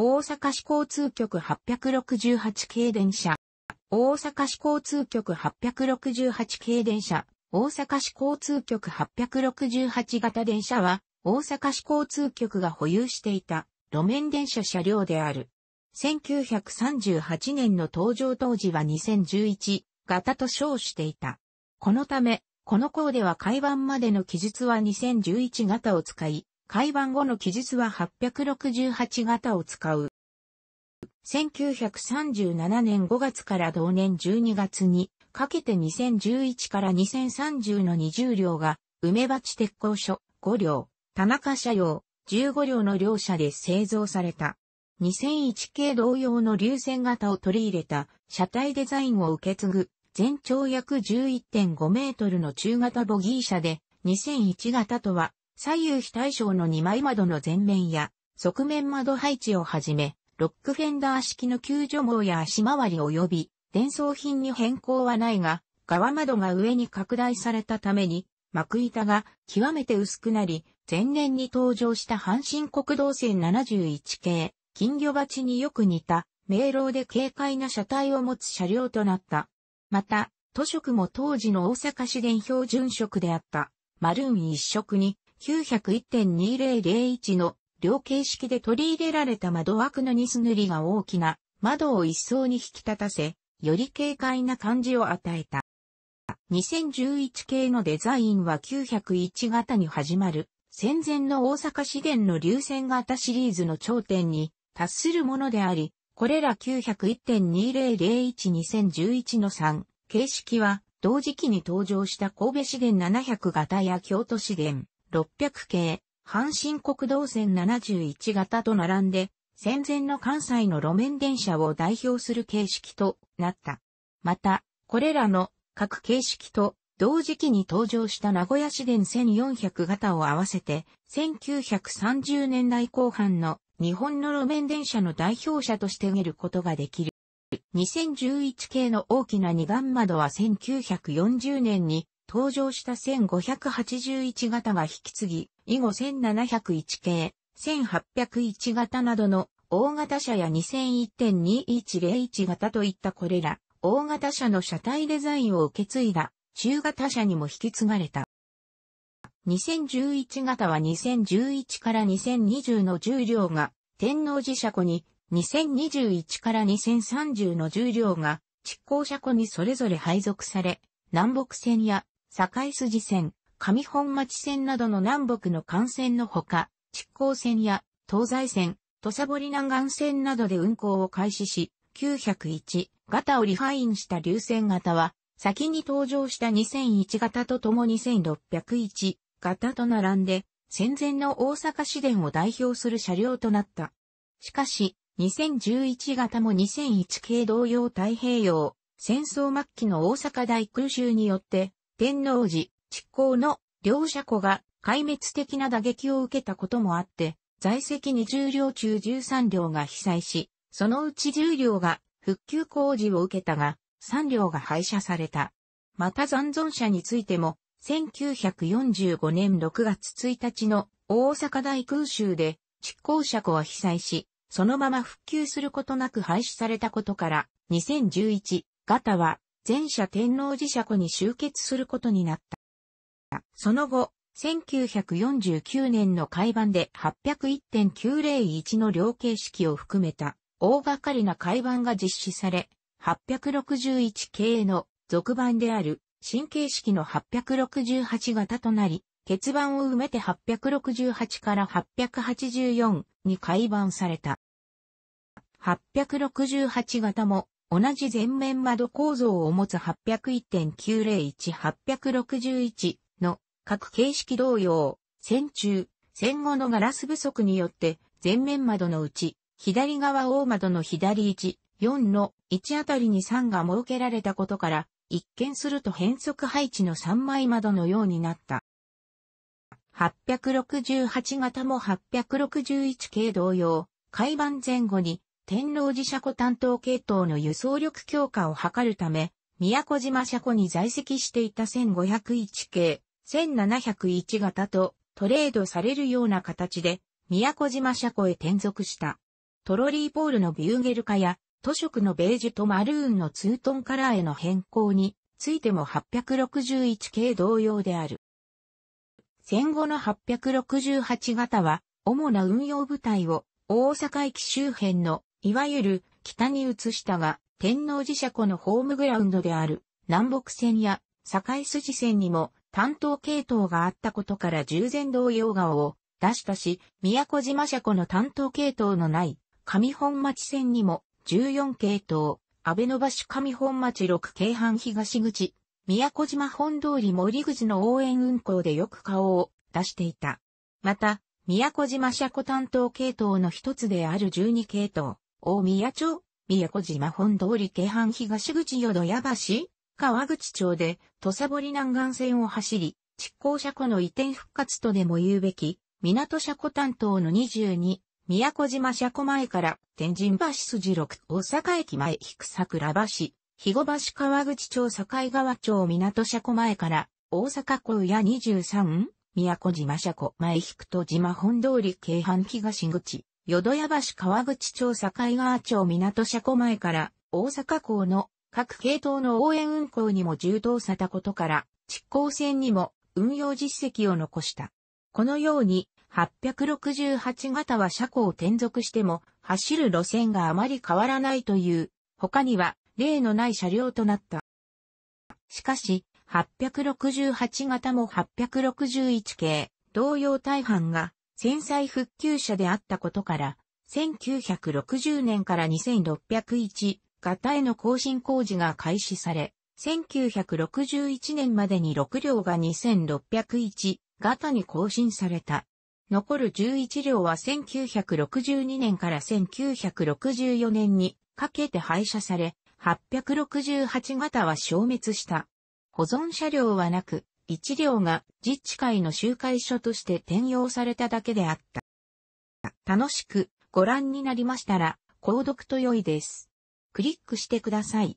大阪市交通局868系電車。大阪市交通局868系電車。大阪市交通局868型電車は、大阪市交通局が保有していた路面電車車両である。1938年の登場当時は2011型と称していた。このため、この項では海岸までの記述は2011型を使い、改版後の記述は868型を使う。1937年5月から同年12月にかけて2011から2030の20両が梅鉢鉄工所5両、田中車用15両の両車で製造された。2001系同様の流線型を取り入れた車体デザインを受け継ぐ全長約11.5メートルの中型ボギー車で2001型とは左右非対称の2枚窓の前面や側面窓配置をはじめ、ロックフェンダー式の救助網や足回り及び、伝送品に変更はないが、側窓が上に拡大されたために、幕板が極めて薄くなり、前年に登場した阪神国道線71系、金魚鉢によく似た、明朗で軽快な車体を持つ車両となった。また、塗色も当時の大阪市電標準色であった。マルーン一色に901.2001の両形式で取り入れられた窓枠のニス塗りが大きな窓を一層に引き立たせ、より軽快な感じを与えた。2011系のデザインは901型に始まる戦前の大阪資源の流線型シリーズの頂点に達するものであり、これら901.2001-2011の3形式は同時期に登場した神戸資源700型や京都資源600系、阪神国道線71型と並んで、戦前の関西の路面電車を代表する形式となった。また、これらの各形式と同時期に登場した名古屋市電1400型を合わせて、1930年代後半の日本の路面電車の代表者として挙げることができる。2011系の大きな二眼窓は1940年に登場した1581型が引き継ぎ、以後1701系、1801型などの大型車や2001.2101型といったこれら、大型車の車体デザインを受け継いだ、中型車にも引き継がれた。2011型は2011から2020の重量が天皇寺車庫に、2021から2030の重量が、執行車庫にそれぞれ配属され、南北線や堺筋線、上本町線などの南北の幹線のほか、築港線や東西線、土佐堀南岸線などで運行を開始し、901型をリファインした流線型は、先に登場した2001型ととも1 6 0 1型と並んで、戦前の大阪市電を代表する車両となった。しかし、2011型も2001系同様太平洋、戦争末期の大阪大空襲によって天皇寺、執行の両社庫が壊滅的な打撃を受けたこともあって、在籍20両中13両が被災し、そのうち10両が復旧工事を受けたが、3両が廃車された。また残存者についても、1945年6月1日の大阪大空襲で、執行車庫は被災し、そのまま復旧することなく廃止されたことから、2011、型は前者天皇寺社庫に集結することになった。その後、1949年の改版で801.901の量形式を含めた大掛かりな改版が実施され、861系の続版である新形式の868型となり、欠番を埋めて868から884に改版された。868型も同じ前面窓構造を持つ801.901-861の各形式同様、戦中、戦後のガラス不足によって前面窓のうち、左側大窓の左1、4の1あたりに3が設けられたことから、一見すると変則配置の3枚窓のようになった。868型も861系同様、海板前後に天皇寺車庫担当系統の輸送力強化を図るため、宮古島車庫に在籍していた1501系、1701型とトレードされるような形で、宮古島車庫へ転属した。トロリーポールのビューゲル化や、都色のベージュとマルーンのツートンカラーへの変更についても861系同様である。戦後の868型は、主な運用部隊を大阪駅周辺のいわゆる北に移したが、天皇寺社湖のホームグラウンドである南北線や境筋線にも担当系統があったことから従前同洋顔を出したし、宮古島車庫の担当系統のない上本町線にも14系統、安倍野橋上本町6京阪東口、宮古島本通り森口の応援運行でよく顔を出していた。また、宮古島車庫担当系統の一つである12系統、大宮町、宮古島本通り京阪東口淀屋橋、川口町で土佐堀南岸線を走り、築港車庫の移転復活とでも言うべき、港車庫担当の22、宮古島車庫前から天神橋筋6、大阪駅前引く桜橋、肥後橋川口町境川町港車庫前から大阪港や23、宮古島車庫前引くと島本通り京阪東口、淀屋橋川口町境川町港車庫前から大阪港の各系統の応援運行にも充当されたことから、築港線にも運用実績を残した。このように、868型は車庫を転属しても、走る路線があまり変わらないという、他には例のない車両となった。しかし、868型も861系、同様大半が戦災復旧者であったことから、1960年から2601型への更新工事が開始され、1961年までに6両が2601型に更新された。残る11両は1962年から1964年にかけて廃車され、868型は消滅した。保存車両はなく、一両が自治会の集会所として転用されただけであった。楽しくご覧になりましたら、購読と良いです。クリックしてください。